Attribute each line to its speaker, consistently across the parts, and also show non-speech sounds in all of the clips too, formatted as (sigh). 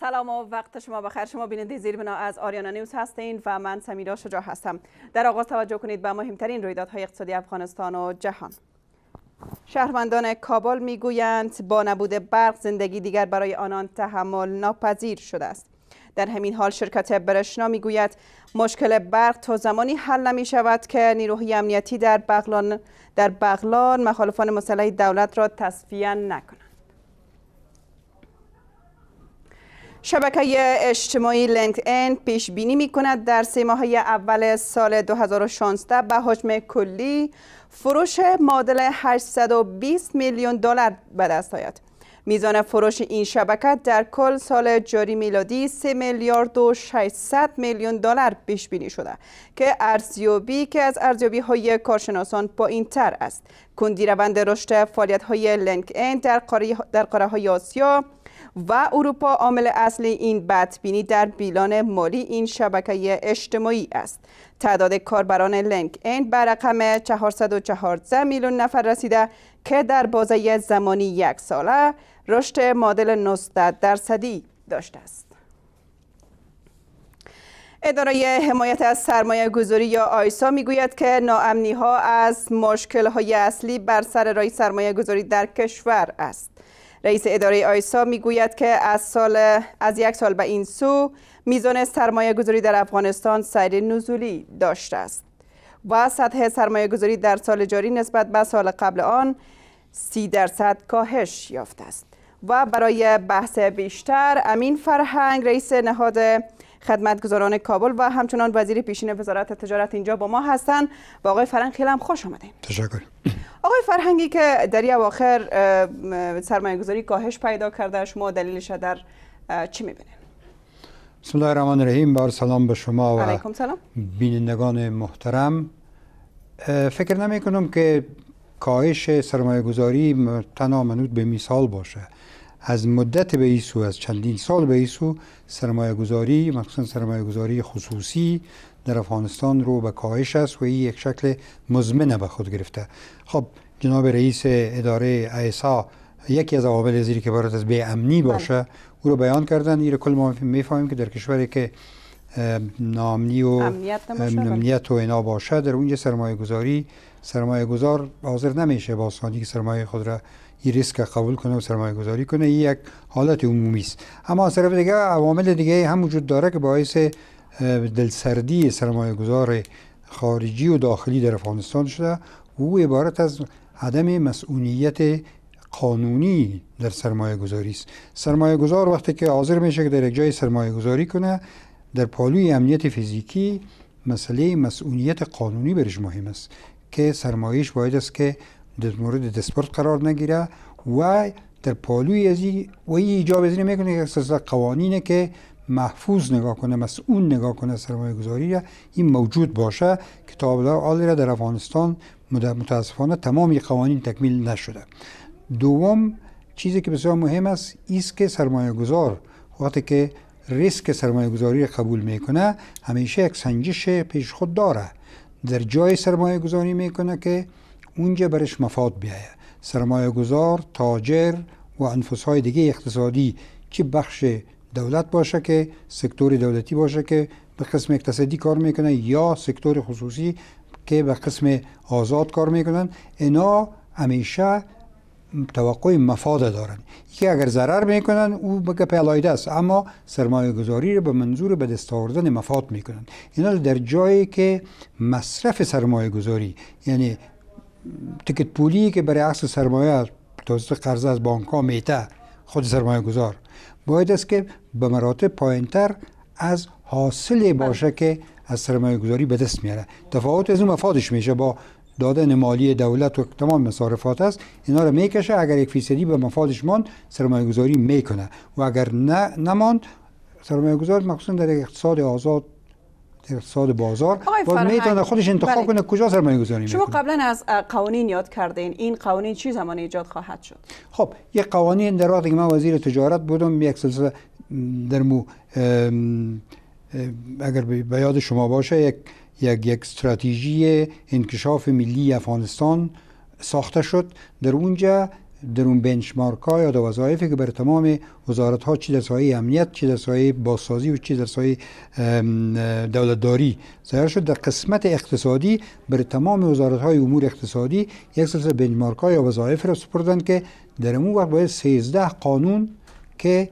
Speaker 1: سلام و وقت شما بخیر شما بیننده زیر بنا از آریانا نیوز هستین و من سمیرا شجاع هستم در آغاز توجه کنید به مهمترین رویدادهای اقتصادی افغانستان و جهان شهروندان کابل میگویند با نبود برق زندگی دیگر برای آنان تحمل ناپذیر شده است در همین حال شرکت برشنا میگوید مشکل برق تا زمانی حل نمی شود که نیروهای امنیتی در بغلان در بغلان مخالفان مسلح دولت را تصفیه نکنند شبکه اجتماعی لینکدین پیش بینی می در سه ماه اول سال 2016 به حجم کلی فروش معادل 820 میلیون دلار به دست آید. میزان فروش این شبکه در کل سال جاری میلادی 3 میلیارد و 600 میلیون دلار پیش بینی شده که ارزیابی که از ارزیابی های کارشناسان پایین تر است. کندی روند رشد فعالیت های لینکدین در قاره های آسیا و اروپا عامل اصلی این بدبینی در بیلان مالی این شبکه اجتماعی است تعداد کاربران لینک این به رقم 414 میلیون نفر رسیده که در بازه زمانی یک ساله رشد مدل 19 درصدی داشته است اداره حمایت از سرمایه گذاری یا آیسا میگوید که ناامنی ها از مشکل های اصلی بر سر رای سرمایه گذاری در کشور است. رئیس اداره آیسا میگوید که از سال از یک سال به این سو میزان سرمایه گذاری در افغانستان سیر نزولی داشته است و سطح سرمایه گذاری در سال جاری نسبت به سال قبل آن سی درصد کاهش یافته است و برای بحث بیشتر امین فرهنگ رئیس نهاد خدمتگزاران کابل و همچنان وزیر پیشین وزارت تجارت اینجا با ما هستند و آقای فرهنگ خیلی هم خوش آمدیم تشکر آقای فرهنگی که در آخر سرمایه گذاری کاهش پیدا کرده شما دلیلش در چی میبینید
Speaker 2: بسم الله الرحمن الرحیم بار سلام به شما و سلام. بینندگان محترم فکر نمی کنم که کاهش سرمایه گذاری تنها منوط به مثال باشه از مدت به ایسو از چندین سال به ایسو سرمایه گذاری مخصوصا سرمایه گذاری خصوصی در افغانستان رو به کاهش است و این یک شکل مزمنه به خود گرفته خب جناب رئیس اداره ایسا یکی از عوامل زیری که برات از بی امنی بله. باشه او رو بیان کردن این کل ما میفهمیم که در کشوری که نامنی و بله. امنیت و اینا باشه در اونجا سرمایه گذاری سرمایه گذار حاضر نمیشه با که سرمایه خود را این ریسک قبول کنه و سرمایه گذاری کنه این یک حالت عمومی است اما از طرف دیگه عوامل دیگه هم وجود داره که باعث دلسردی سرمایه گذار خارجی و داخلی در افغانستان شده او عبارت از عدم مسئولیت قانونی در سرمایه گذاری است سرمایه گذار وقتی که حاضر میشه که در یک جای سرمایه گذاری کنه در پالوی امنیت فیزیکی مسئله مسئولیت قانونی برش مهم است که سرمایش باید است که مورد دسپورت قرار نگیره و در پالوی ازی و این ایجاب ازی نمیکنه که اساسا قوانینه که محفوظ نگاه کنه مسئول نگاه کنه سرمایه گذاری این موجود باشه کتاب آلی را در افغانستان متاسفانه تمامی قوانین تکمیل نشده دوم چیزی که بسیار مهم است ایست که سرمایه گذار وقتی که ریسک سرمایه گذاری قبول میکنه همیشه یک سنجش پیش خود داره در جای سرمایه گذاری میکنه که اونجا برش مفاد بیایه سرمایه گذار تاجر و انفسهای دیگه اقتصادی که بخش دولت باشه که سکتور دولتی باشه که به قسم اقتصادی کار میکنه یا سکتور خصوصی که به قسم آزاد کار میکنن اینا همیشه توقع مفاد دارن که اگر ضرر میکنن او به پلایده است اما سرمایه گذاری رو به منظور به دست آوردن مفاد میکنن اینا در جایی که مصرف سرمایه گذاری یعنی تکت پولی که برای عکس سرمایه توسط قرض از بانک ها میته خود سرمایه گذار باید است که به مراتب پایینتر از حاصل بله. باشه که از سرمایه گذاری به دست میاره تفاوت از اون مفادش میشه با دادن مالی دولت و تمام مصارفات است اینا رو میکشه اگر یک فیصدی به مفادش ماند سرمایه گذاری میکنه و اگر نه نماند سرمایه گذار مخصوصا در اقتصاد آزاد اقتصاد بازار باز میتونه خودش انتخاب بله. کنه کجا سرمایه گذاری شما
Speaker 1: قبلا از قوانین یاد کردین این قوانین چی زمان ایجاد خواهد شد
Speaker 2: خب یک قوانین در وقتی که من وزیر تجارت بودم یک سلسله در مو اگر به یاد شما باشه یک یک یک استراتژی انکشاف ملی افغانستان ساخته شد در اونجا در اون بنچمارک ها یا وظایفی که بر تمام وزارت ها چی در سایه امنیت چی در سایه بازسازی و چه در سایه دولتداری ظاهر شد در قسمت اقتصادی بر تمام وزارت های امور اقتصادی یک سلسله بنچمارک ها یا وظایف را سپردند که در اون وقت باید 13 قانون که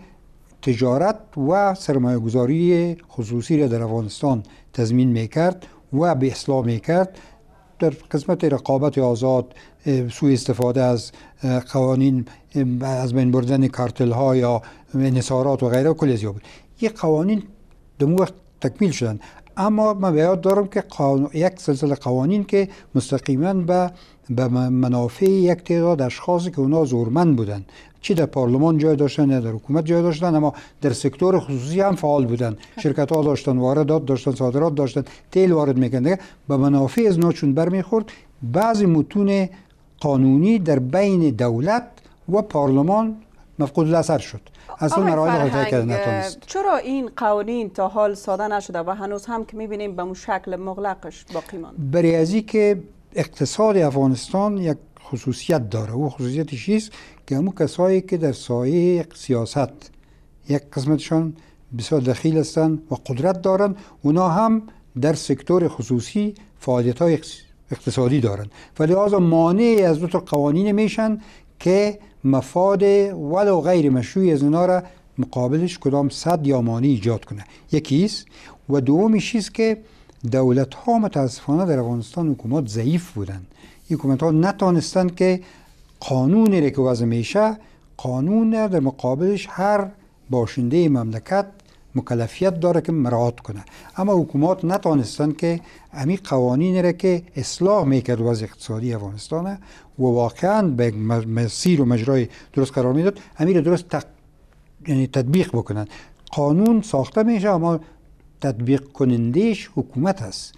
Speaker 2: تجارت و سرمایه گذاری خصوصی را در افغانستان تضمین می کرد و به اصلاح میکرد کرد در قسمت رقابت آزاد سوء استفاده از قوانین از بین بردن کارتل ها یا انحصارات و غیره کلی زیاد بود قوانین دو وقت تکمیل شدن اما من به یاد دارم که یک سلسله قوانین که مستقیما به به منافع یک تعداد اشخاصی که اونا زورمند بودن چی در پارلمان جای داشتن یا در حکومت جای داشتن اما در سکتور خصوصی هم فعال بودن شرکت ها داشتن واردات داشتن صادرات داشتن تیل وارد میکنند به منافع از ناچون برمیخورد بعضی متون قانونی در بین دولت و پارلمان مفقود الاثر شد اصلا مراحل کرده نتانست
Speaker 1: چرا این قوانین تا حال ساده نشده و هنوز هم که میبینیم به شکل مغلقش باقی ماند.
Speaker 2: برای که اقتصاد افغانستان یک خصوصیت داره او خصوصیت چیست که همون کسایی که در سایه سیاست یک قسمتشان بسیار دخیل هستند و قدرت دارن. اونا هم در سکتور خصوصی فعالیت های اقتصادی دارن ولی از مانع از دو تا قوانین میشن که مفاد ولو غیر مشروع از اونا را مقابلش کدام صد یا مانع ایجاد کنه یکی است و دومی چیز که دولت ها متاسفانه در افغانستان حکومات ضعیف بودند این حکومت ها نتانستند که قانونی را که وضع میشه قانون در مقابلش هر باشنده مملکت مکلفیت داره که مراعات کنه اما حکومات نتانستند که امی قوانین را که اصلاح میکرد وضع اقتصادی افغانستان و واقعا به مسیر و مجرای درست قرار میداد امی را درست یعنی تطبیق بکنن قانون ساخته میشه اما تطبیق کنندهش حکومت است.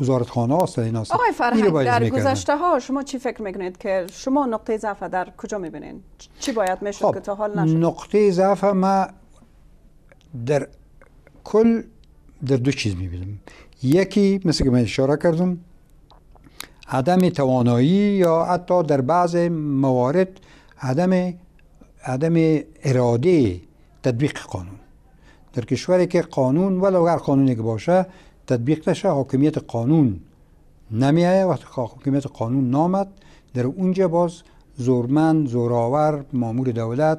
Speaker 2: وزارتخانه است این است آقای فرهنگ در گذشته
Speaker 1: ها شما چی فکر میکنید که شما نقطه ضعف در کجا میبینید چی باید میشد خب، که تا حال نشد
Speaker 2: نقطه ضعف ما در کل در دو چیز میبینیم یکی مثل که من اشاره کردم عدم توانایی یا حتی در بعض موارد عدم عدم اراده تطبیق قانون در کشوری که قانون ولو هر قانونی که باشه تطبیق نشه حاکمیت قانون آید وقتی حاکمیت قانون نامد در اونجا باز زورمند زوراور مامور دولت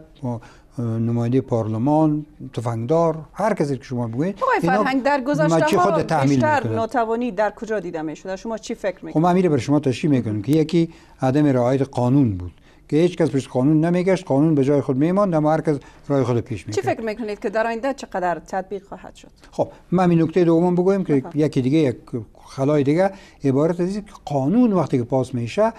Speaker 2: نماینده پارلمان تفنگدار هر کسی که شما بگویید آقای فرهنگ در گذشته ها بیشتر
Speaker 1: ناتوانی در کجا دیدم شده شما چی فکر میکنید خب من
Speaker 2: میره بر شما تشریح میکنم که یکی عدم رعایت قانون بود که هیچ کس پیش قانون نمیگشت قانون به جای خود میماند اما هر کس رای خود پیش میکرد چی
Speaker 1: فکر میکنید که در آینده چقدر تطبیق خواهد شد
Speaker 2: خب من این نکته دوم بگویم که یکی دیگه یک خلای دیگه عبارت از که قانون وقتی که پاس میشه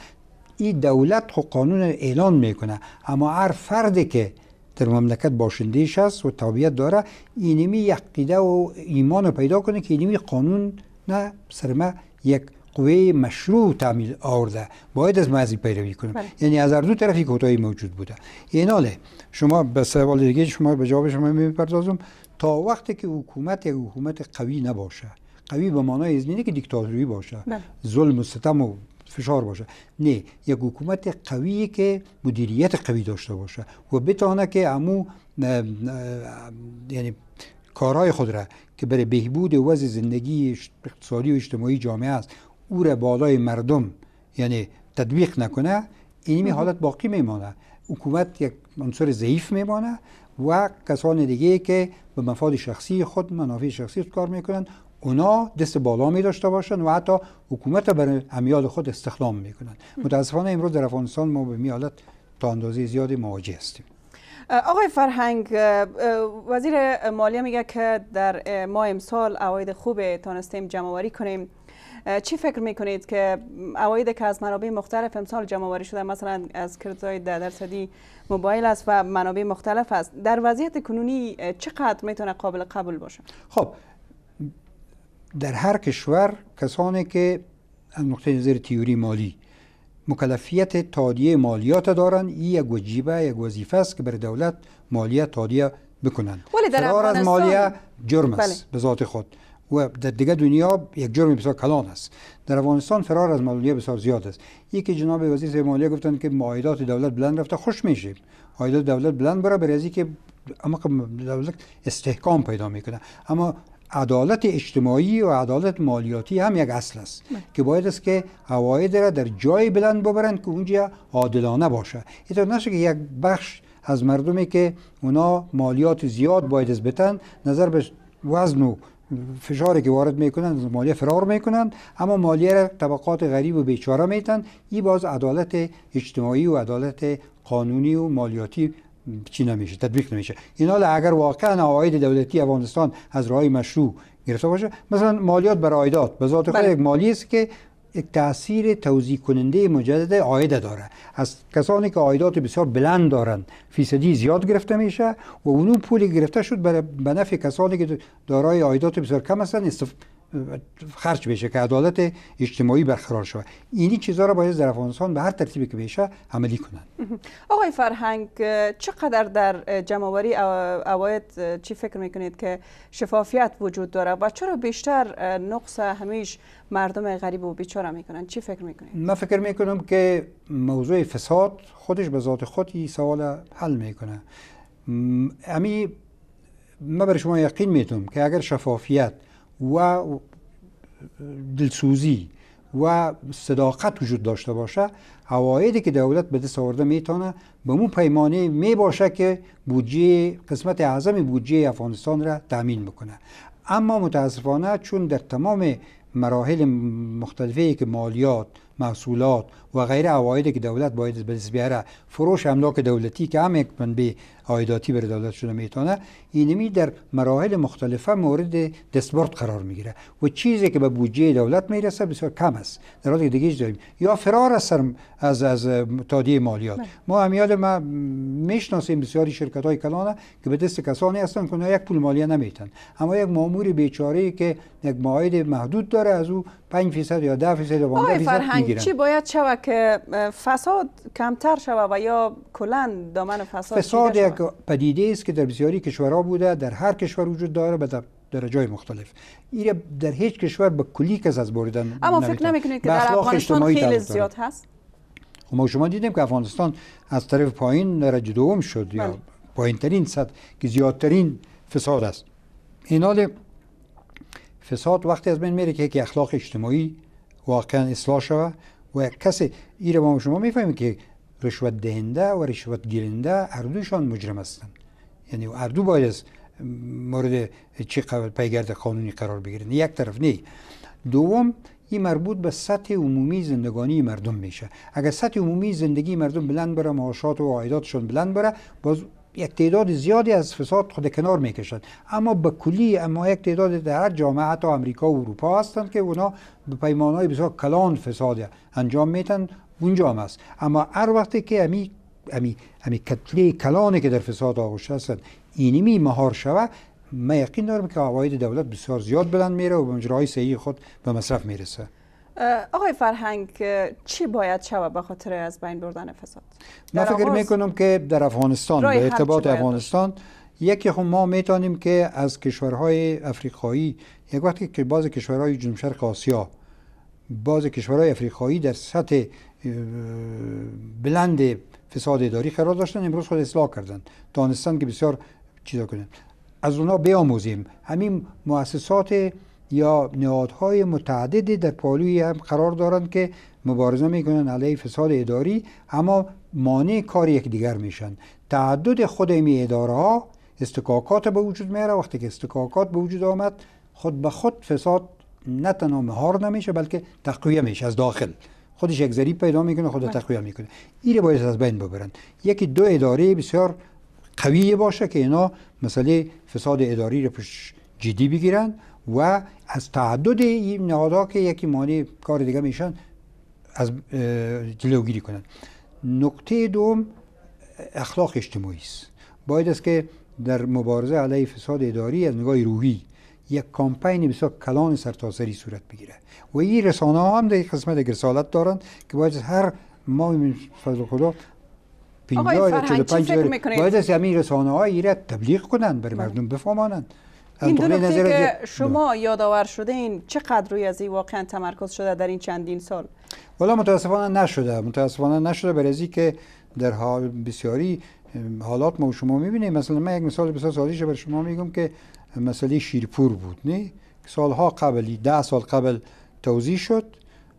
Speaker 2: این دولت خود خب قانون اعلان میکنه اما هر فردی که در مملکت باشندهش هست و تابعیت داره اینمی یقیده و ایمان پیدا کنه که اینمی قانون نه سرمه یک قوه مشروع تعمیل آورده باید از مزی پیروی کنیم بله. یعنی از هر دو طرفی کوتاهی موجود بوده ایناله شما به سوال دیگه شما به جواب شما میپردازم تا وقتی که حکومت یک حکومت قوی نباشه قوی به معنای از که دیکتاتوری باشه بله. ظلم و ستم و فشار باشه نه یک حکومت قوی که مدیریت قوی داشته باشه و بتانه که امو یعنی کارهای خود را که برای بهبود وضع زندگی اقتصادی و اجتماعی جامعه است او را بالای مردم یعنی تدویق نکنه اینمی حالت باقی میمانه حکومت یک عنصر ضعیف میمانه و کسان دیگه که به مفاد شخصی خود منافع شخصی کار میکنن اونا دست بالا می داشته باشن و حتی حکومت بر امیال خود استخدام میکنن متاسفانه امروز در افغانستان ما به میالت تا اندازه زیادی مواجه هستیم
Speaker 1: آقای فرهنگ وزیر مالیه میگه که در ماه امسال عواید خوب تانستیم جمعوری کنیم چی فکر میکنید که اواید که از منابع مختلف امسال جمع آوری شده مثلا از کردهای های درصدی موبایل است و منابع مختلف است در وضعیت کنونی چقدر میتونه قابل قبول باشه خب
Speaker 2: در هر کشور کسانی که از نقطه نظر تیوری مالی مکلفیت تادیه مالیات دارن این یک وجیبه یک وظیفه است که بر دولت مالیات تادیه بکنن در از مالیه جرم بله. است به ذات خود و در دیگه دنیا یک جرم بسیار کلان است در افغانستان فرار از مالیه بسیار زیاد است یکی جناب وزیر مالیه گفتند که معایدات دولت بلند رفته خوش میشیم معایدات دولت بلند برای برای که اما خب دولت استحکام پیدا میکنه اما عدالت اجتماعی و عدالت مالیاتی هم یک اصل است بله. که باید است که عواید را در جای بلند ببرند که اونجا عادلانه باشه اینطور نشه که یک بخش از مردمی که اونا مالیات زیاد باید از نظر به وزن و فشاری که وارد میکنن مالیه فرار میکنن اما مالیه را طبقات غریب و بیچاره میتن این باز عدالت اجتماعی و عدالت قانونی و مالیاتی چی نمیشه تطبیق نمیشه این اگر واقعا عواید دولتی افغانستان از راه مشروع گرفته باشه مثلا مالیات بر عایدات به ذات خود بله. یک مالیه است که یک تاثیر توضیح کننده مجدد عایده داره از کسانی که عایدات بسیار بلند دارن فیصدی زیاد گرفته میشه و اونو پولی گرفته شد به نفع کسانی که دارای عایدات بسیار کم هستند خرج بشه که عدالت اجتماعی برقرار شود اینی چیزها را باید در افغانستان به هر ترتیبی که بشه عملی کنند
Speaker 1: (laughs) آقای فرهنگ چقدر در جمعوری اواید چی فکر میکنید که شفافیت وجود داره و چرا بیشتر نقص همیش مردم غریب و بیچاره میکنن چی فکر میکنید
Speaker 2: من فکر میکنم که موضوع فساد خودش به ذات خود این سوال حل میکنه امی من برای شما یقین میتونم که اگر شفافیت و دلسوزی و صداقت وجود داشته باشه عوایدی که دولت به دست آورده میتونه به اون پیمانه می باشه که بودجه قسمت اعظم بودجه افغانستان را تامین بکنه اما متاسفانه چون در تمام مراحل مختلفی که مالیات محصولات و غیر عوایدی که دولت باید به بیاره فروش املاک دولتی که هم یک منبع عایداتی بر دولت شده میتونه اینمی در مراحل مختلفه مورد دستبرد قرار میگیره و چیزی که به بودجه دولت میرسه بسیار کم است در حالی دیگه داریم یا فرار از از از تادیه مالیات بله. ما همیال ما میشناسیم بسیاری شرکت های کلانه که به دست کسانی هستن که یک پول مالیه نمیتن اما یک مامور بیچاره که یک معاید محدود داره از او 5 فیصد یا 10 فیصد یا 15 چی
Speaker 1: باید شود که فساد کمتر شود و یا کلا دامن فساد فساد
Speaker 2: یک پدیده است که در بسیاری کشورها بوده در هر کشور وجود داره به درجه مختلف این در هیچ کشور به کلی کس از بریدن اما فکر نمیکنید که در افغانستان خیلی زیاد هست خب ما شما دیدیم که افغانستان از طرف پایین درجه دوم شد یا بله. پایین ترین سطح که زیادترین فساد است این حال فساد وقتی از بین میره که اخلاق اجتماعی واقعا اصلاح شود و کسی ایره ما شما میفهمیم که رشوت دهنده و رشوت گیرنده هر مجرم هستند یعنی اردو باید از مورد چی پیگرد قانونی قرار بگیرن یک طرف نه دوم این مربوط به سطح عمومی زندگانی مردم میشه اگر سطح عمومی زندگی مردم بلند بره معاشات و عایداتشون بلند بره باز یک تعداد زیادی از فساد خود کنار میکشند اما به کلی اما یک تعداد در هر جامعه حتی امریکا و اروپا هستند که اونا به پیمانهای بسیار کلان فساد انجام میتن اونجا هم است اما هر وقتی که امی امی, امی کتله کلانی که در فساد هستن هستند اینمی مهار شوه من یقین دارم که عواید دولت بسیار زیاد بلند میره و به مجرای صحیح خود به مصرف میرسه
Speaker 1: آقای فرهنگ چی باید شود به خاطر از بین بردن فساد من فکر میکنم
Speaker 2: که در افغانستان به ارتباط افغانستان یکی هم خب ما میتونیم که از کشورهای افریقایی یک وقتی که بعض کشورهای جنوب شرق آسیا بعض کشورهای افریقایی در سطح بلند فساد اداری قرار داشتن امروز خود اصلاح کردن دانستن که بسیار چیزا کنن از اونا بیاموزیم همین مؤسسات یا نهادهای متعددی در پالوی هم قرار دارند که مبارزه میکنن علیه فساد اداری اما مانع کار یکدیگر میشن تعدد خود می اداره ها استکاکات به وجود میاره وقتی که استکاکات به وجود آمد خود به خود فساد نه تنها مهار نمیشه بلکه تقویه میشه از داخل خودش یک ذریب پیدا میکنه خود بله. تقویه میکنه این باید از بین ببرند یکی دو اداره بسیار قوی باشه که اینا مسئله فساد اداری رو پش جدی بگیرن و از تعدد این نهادها که یکی مانع کار دیگه میشن از جلوگیری کنن نقطه دوم اخلاق اجتماعی است باید است که در مبارزه علیه فساد اداری از نگاه روحی یک کامپین بسیار کلان سرتاسری صورت بگیره و این رسانه ها هم در قسمت از رسالت دارند که باید هر ما فضل خدا 50 باید از همین رسانه های ایره تبلیغ کنند برای بله. مردم بفهمانند
Speaker 1: این دو نکته که شما یادآور شده این چقدر روی از این واقعا تمرکز شده در این چندین سال
Speaker 2: والا متاسفانه نشده متاسفانه نشده برای که در حال بسیاری حالات ما شما میبینیم مثلا من یک مثال بسیار ساده برای شما میگم که مسئله شیرپور بود نه سالها قبلی ده سال قبل توضیح شد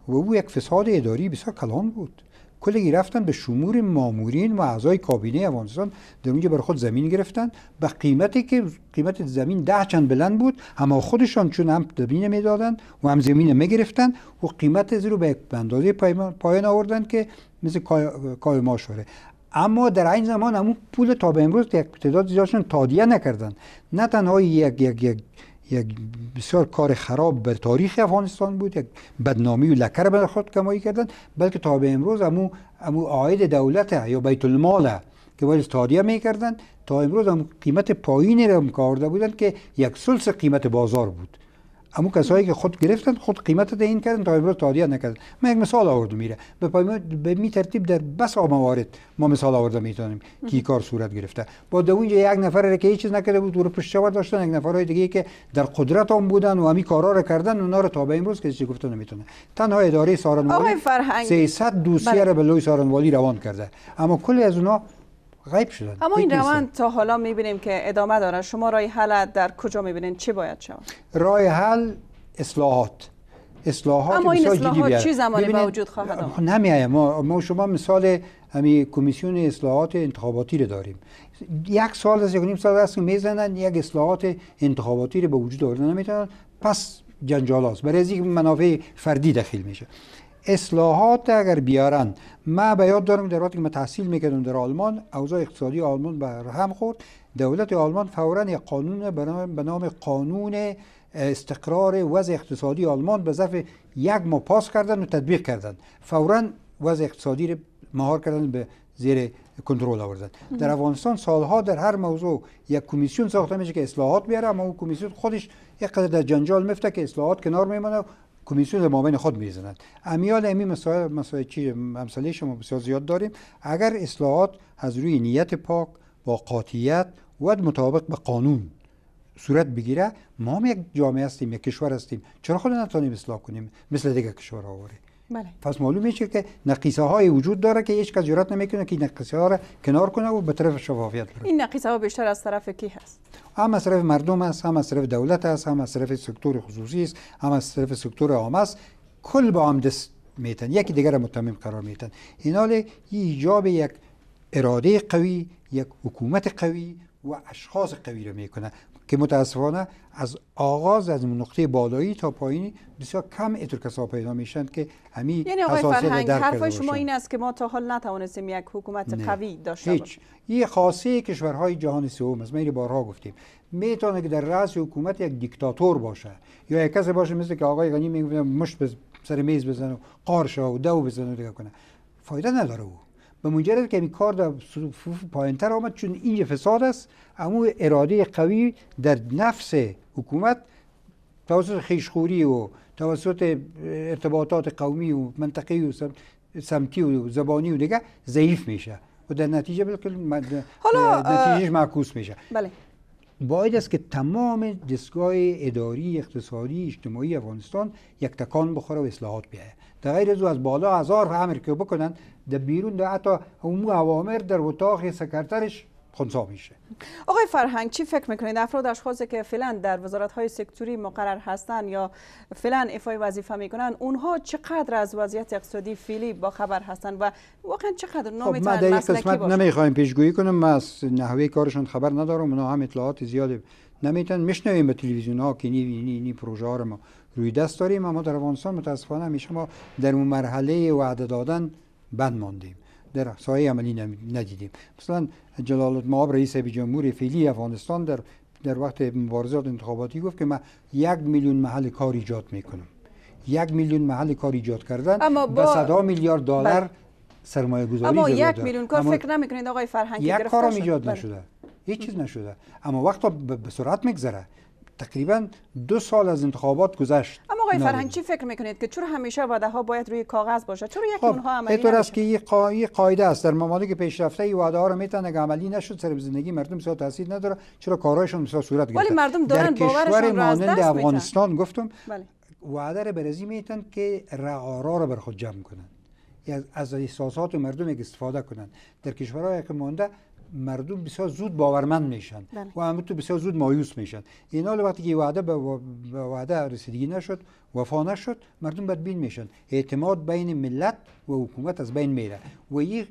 Speaker 2: و او یک فساد اداری بسیار کلان بود کلی رفتن به شمور مامورین و اعضای کابینه افغانستان در اونجا بر خود زمین گرفتن به قیمتی که قیمت زمین ده چند بلند بود اما خودشان چون هم زمین میدادن و هم زمین گرفتن و قیمت زیرو رو به اندازه پایان آوردن که مثل کای ما شوره اما در این زمان همون پول تا به امروز یک تعداد زیادشون تادیه نکردن نه تنها یک یک یک یک بسیار کار خراب بر تاریخ افغانستان بود یک بدنامی و لکر به خود کمایی کردن بلکه تا به امروز امو امو عاید دولت یا بیت المال که باید تادیه میکردن تا امروز هم قیمت پایینی را کارده بودن که یک سلس قیمت بازار بود اما کسایی که خود گرفتن خود قیمت تعیین کردن تا امروز تادیه نکردن من یک مثال آوردم میره به پای به می ترتیب در بس موارد ما مثال آورده میتونیم کی کار صورت گرفته با در اونجا یک نفر که هیچ چیز نکرده بود دور پشت شوار داشتن یک های دیگه که در قدرت اون بودن و همی کارا را کردن اونا رو تا به امروز کسی گفته نمیتونه تنها اداره سارنوالی 300 دوسیه بله. را به لوی سارنوالی روان کرده اما کلی از اونها غیب شدن اما این روند
Speaker 1: تا حالا میبینیم که ادامه داره شما رای حل در کجا میبینین چه باید شود
Speaker 2: رای حل اصلاحات اصلاحات اما این اصلاحات چی زمانی به وجود خواهد آمد ما ما شما مثال همی کمیسیون اصلاحات انتخاباتی رو داریم یک سال از یک نیم سال است میزنن یک اصلاحات انتخاباتی رو به وجود آوردن نمیتونن پس جنجال است برای از منافع فردی دخیل میشه اصلاحات اگر بیارن ما به یاد دارم در وقتی که ما تحصیل میکردم در آلمان اوضاع اقتصادی آلمان به هم خورد دولت آلمان فورا یک قانون به نام قانون استقرار وضع اقتصادی آلمان به ظرف یک ماه پاس کردن و تطبیق کردن فورا وضع اقتصادی رو مهار کردن به زیر کنترل آوردن در افغانستان سالها در هر موضوع یک کمیسیون ساخته میشه که اصلاحات بیاره اما اون کمیسیون خودش یک قدر در جنجال میفته که اصلاحات کنار میمونه کمیسیون در بین خود میزنند امیال امی مسائل مسائل چی شما بسیار زیاد داریم اگر اصلاحات از روی نیت پاک با قاطیت و مطابق به قانون صورت بگیره ما یک جامعه هستیم یک کشور هستیم چرا خود نتونیم اصلاح کنیم مثل دیگه کشورها واری بله. پس معلوم میشه که نقیصه های وجود داره که هیچ کس جرات نمیکنه که نقیصه ها را کنار کنه و به طرف شفافیت
Speaker 1: بره این نقیصه ها بیشتر از طرف کی هست
Speaker 2: هم از طرف مردم است هم از طرف دولت است هم از طرف سکتور خصوصی است هم از طرف سکتور عام است کل با هم دست میتن یکی دیگر متمم قرار میتن حال ایجاب یک اراده قوی یک حکومت قوی و اشخاص قوی رو میکنه که متاسفانه از آغاز از نقطه بالایی تا پایینی بسیار کم اترکس پیدا میشند که همین یعنی آقای فرهنگ شما این
Speaker 1: است که ما تا حال نتوانستیم یک حکومت قوی داشته هیچ
Speaker 2: یه خاصه کشورهای جهان سوم است من بارها گفتیم میتونه که در رأس حکومت یک دیکتاتور باشه یا یک کسی باشه مثل که آقای غنی میگه مشت بز... سر میز بزنه قارشا و دو بزنه دیگه کنه فایده نداره او به منجر که این کار در صفوف تر آمد چون اینجا فساد است اما اراده قوی در نفس حکومت توسط خیشخوری و توسط ارتباطات قومی و منطقی و سمتی و زبانی و دیگه ضعیف میشه و در نتیجه حالا نتیجهش معکوس میشه بله باید است که تمام دستگاه اداری اقتصادی اجتماعی افغانستان یک تکان بخوره و اصلاحات بیاید در غیر از از بالا هزار امر که بکنن در بیرون در حتی اون اوامر در اتاق سکرترش خونسا میشه
Speaker 1: آقای فرهنگ چی فکر میکنید افراد اشخاصی که فعلا در وزارت های سکتوری مقرر هستند یا فعلا افای وظیفه میکنن اونها چقدر از وضعیت اقتصادی فعلی با خبر هستند و واقعا چقدر نامیتن خب من قسمت نمیخوایم
Speaker 2: پیشگویی کنم من از نحوه کارشون خبر ندارم اونا هم اطلاعات زیادی نمیتن میشنویم به تلویزیون ها که نی نی نی پروژه رو ما روی دست داریم اما در افغانستان متاسفانه همیشه ما در اون مرحله وعده دادن بند ماندیم در سایه عملی ندیدیم مثلا جلال معاب رئیس جمهور فعلی افغانستان در در وقت مبارزات انتخاباتی گفت که من یک میلیون محل کار ایجاد میکنم یک میلیون محل کار ایجاد کردن اما با... صدا میلیارد بله. دلار سرمایه گذاری اما یک میلیون کار فکر
Speaker 1: نمیکنید آقای فرهنگی یک ایجاد بله. نشده
Speaker 2: هیچ چیز نشده اما وقت به سرعت میگذره تقریبا دو سال از انتخابات گذشت اما آقای فرهنگ
Speaker 1: چی فکر میکنید که چرا همیشه وعده ها باید روی کاغذ باشه چرا یک خب، اونها عملی اینطور است که
Speaker 2: یه قا... قاعده است در ممالک پیشرفته ای وعده ها رو میتونه عملی نشود، سر زندگی مردم سیاست تاثیر نداره چرا کارهایشون مثلا صورت گرفت ولی مردم دارن در کشور مانند افغانستان گفتم بله. وعده رو برزی میتن که رعارا رو بر خود جمع کنن از احساسات مردم استفاده کنند در کشورهای که مانده مردم بسیار زود باورمند میشن بله. و همونطور بسیار زود مایوس میشن این حال وقتی که وعده به وعده رسیدگی نشد وفا نشد مردم بدبین میشن اعتماد بین ملت و حکومت از بین میره و این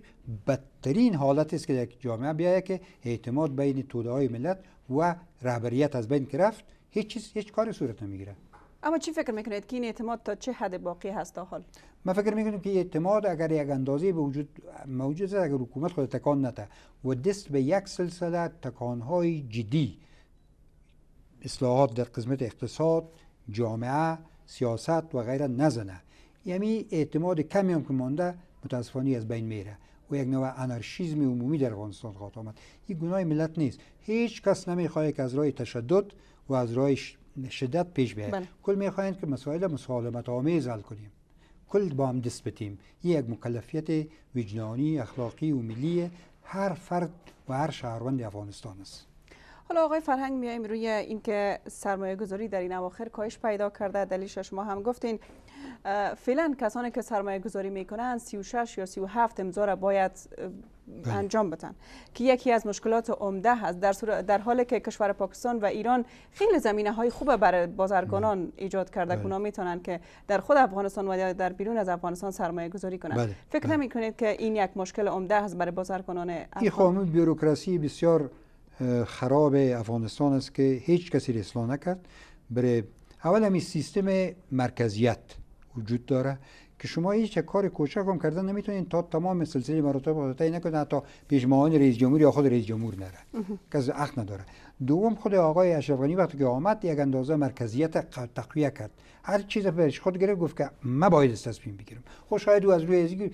Speaker 2: بدترین حالت است که یک جامعه بیایه که اعتماد بین توده های ملت و رهبریت از بین که رفت هیچ چیز هیچ کاری صورت نمیگیره
Speaker 1: اما چی فکر میکنید که این اعتماد تا چه حد باقی هست تا حال
Speaker 2: ما فکر میکنیم که اعتماد اگر یک اندازه به وجود موجود است اگر حکومت خود تکان نده و دست به یک سلسله تکانهای جدی اصلاحات در قسمت اقتصاد جامعه سیاست و غیره نزنه یعنی اعتماد کمی هم که مانده متاسفانه از بین میره و یک نوع انارشیزم عمومی در افغانستان خواهد آمد این گناه ملت نیست هیچ کس نمیخواد که از راه تشدد و از راه شدت پیش بیاید بله. کل میخواهند که مسائل مسالمت آمیز حل کنیم کل با هم دست بتیم یک مکلفیت وجدانی اخلاقی و ملی هر فرد و هر شهروند افغانستان است
Speaker 1: حالا آقای فرهنگ میایم روی اینکه سرمایه گذاری در این اواخر کاهش پیدا کرده دلیلش شما هم گفتین فعلا کسانی که سرمایه گذاری میکنن 36 یا 37 امضا را باید بله. انجام بدن که یکی از مشکلات عمده هست در, در حالی که کشور پاکستان و ایران خیلی زمینه های خوبه برای بازرگانان بله. ایجاد کرده که بله. میتونن که در خود افغانستان و در بیرون از افغانستان سرمایه گذاری کنن فکر نمی کنید که این یک مشکل عمده هست برای بازرگانان
Speaker 2: افغان؟ این بیروکراسی بسیار خراب افغانستان است که هیچ کسی رسلا نکرد بره اول همین سیستم مرکزیت وجود داره که شما هیچ کار کوچک هم کردن نمیتونین تا تمام سلسله مراتب آزادی نکنه تا پیشماهان رئیس جمهور یا خود رئیس جمهور نره از حق نداره دوم خود آقای اشرف غنی وقتی که آمد یک اندازه مرکزیت تقویه کرد هر چیز پیش خود گرفت گفت که من باید تصمیم بگیرم خب شاید او از روی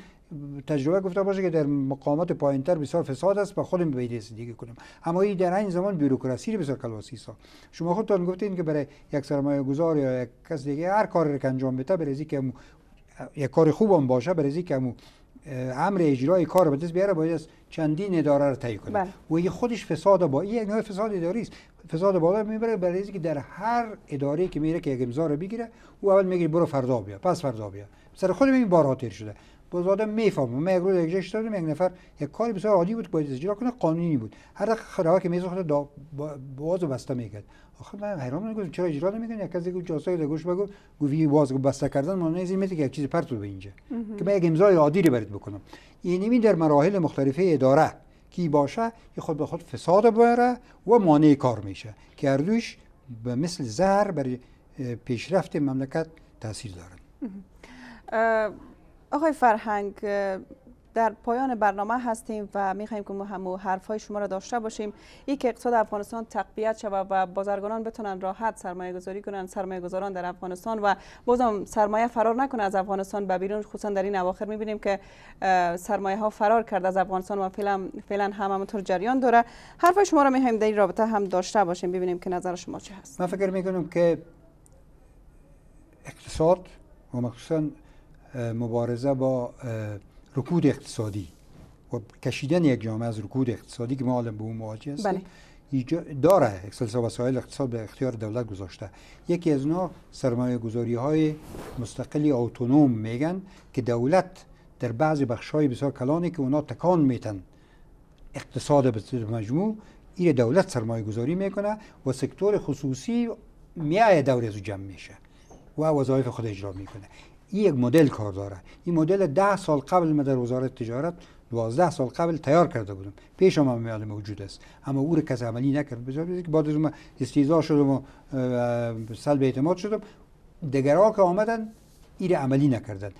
Speaker 2: تجربه گفته باشه که در مقامات پایینتر بسیار فساد است و خودم باید دیگه کنم اما این در این زمان بیروکراسی رو بسیار کلاسی سا شما خودتون گفتین که برای یک سرمایه گذار یا یک کس دیگه هر کاری رو که انجام بده برای که یک کار خوب هم باشه برای اینکه امو امر اجرای کار به دست بیاره باید چندین اداره رو تایید کنه بله. و یه خودش فساد با این نوع فساد اداری است فساد بالا میبره برای اینکه در هر اداره که میره که یک امضا رو بگیره او اول میگه برو فردا بیا پس فردا بیا سر خود این بارها تیر شده بازار میفهمم ما یک روز یک جشن یک نفر یک کاری بسیار عادی بود باید اجرا کنه قانونی بود هر دقیقه که میز خود باز و بسته میکرد آخه من حیران میگم چرا اجرا نمیکنه یک کسی گفت جاسای گوش بگو گویی باز و بسته کردن معنی این که یک چیز پرت به اینجا که من یک امضای عادی رو برات بکنم یعنی این در مراحل مختلفه اداره کی باشه که خود به خود فساد بره و مانع کار میشه که اردوش به مثل زهر برای پیشرفت مملکت تاثیر داره
Speaker 1: آقای فرهنگ در پایان برنامه هستیم و میخواهیم که ما هم حرف های شما را داشته باشیم که اقتصاد افغانستان تقویت شود و بازرگانان بتونن راحت سرمایه گذاری کنن سرمایه گذاران در افغانستان و بازم سرمایه فرار نکنه از افغانستان به بیرون خصوصا در این اواخر میبینیم که سرمایه ها فرار کرده از افغانستان و فعلا فعلا هم همونطور جریان داره حرف شما را میخوایم در این رابطه هم داشته باشیم ببینیم که نظر شما چه هست
Speaker 2: من فکر میکنم که اقتصاد و مبارزه با رکود اقتصادی و کشیدن یک جامعه از رکود اقتصادی که ما الان به اون مواجه هستیم بله. داره اکسلسا وسایل اقتصاد به اختیار دولت گذاشته یکی از اونا سرمایه گذاری های مستقلی اتونوم میگن که دولت در بعضی بخش های بسیار کلانی که اونا تکان میتن اقتصاد مجموع این دولت سرمایه گذاری میکنه و سکتور خصوصی میای دور از جمع میشه و وظایف خود اجرا میکنه این یک مدل کار داره این مدل ده سال قبل ما در وزارت تجارت 12 سال قبل تیار کرده بودم پیش ما میال موجود است اما او رو کس عملی نکرد بزرگ که بعد از ما استیزا شدم و سلب اعتماد شدم دگرها که آمدن ایر عملی نکردن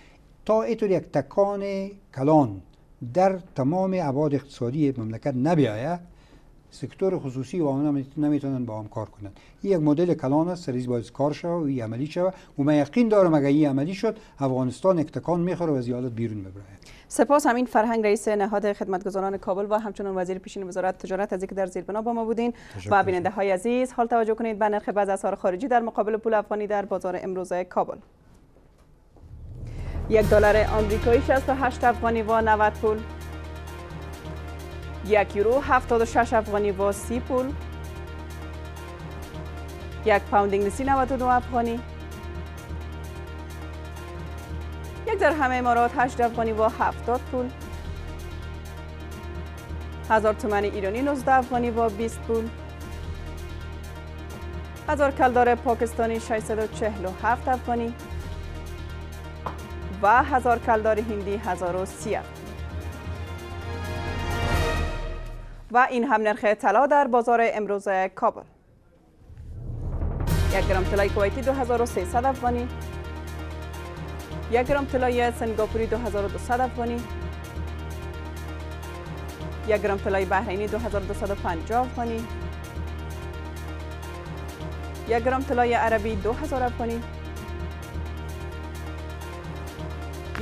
Speaker 2: تا اینطور یک تکان کلان در تمام ابعاد اقتصادی مملکت نبیاید سکتور خصوصی و آنها نمیتونن با هم کار کنند یک مدل کلان است سریز باید کار شود و این عملی شود و من یقین دارم اگر این عملی شد افغانستان اکتکان میخوره و از حالت بیرون میبره
Speaker 1: سپاس همین فرهنگ رئیس نهاد خدمتگزاران کابل و همچنان وزیر پیشین وزارت تجارت از اینکه در زیر بنا با ما بودین و بیننده های عزیز حال توجه کنید به نرخ بعض اسعار خارجی در مقابل پول افغانی در بازار امروز کابل یک دلار آمریکایی 68 افغانی و 90 پول یک یورو 76 افغانی با 30 پول یک پوند انگلیسی 92 افغانی یک درهم امارات 8 افغانی با 70 پول هزار تومن ایرانی 19 افغانی با 20 پول هزار کلدار پاکستانی 647 افغانی و هزار کلدار هندی 1030 افغانی و این هم نرخ طلا در بازار امروز کابل یک گرم طلای کویتی 2300 افغانی یک گرم طلای سنگاپوری 2200 افغانی یک گرم طلای بحرینی 2250 افغانی یک گرم طلای عربی 2000 افغانی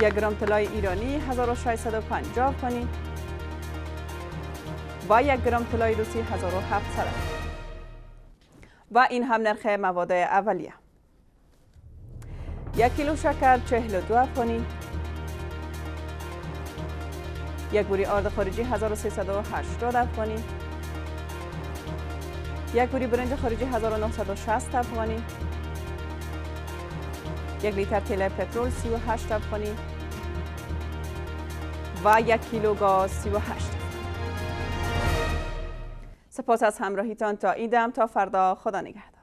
Speaker 1: یک گرم طلای ایرانی 1650 افغانی و یک گرم طلای روسی 1700 و این هم نرخ مواد اولیه یک کیلو شکر 42 افغانی یک بوری آرد خارجی 1380 افغانی یک بوری برنج خارجی 1960 افغانی یک لیتر تیل پترول 38 افغانی و یک کیلو گاز 38 سپاس از همراهیتان تا ایدم تا فردا خدا نگهدار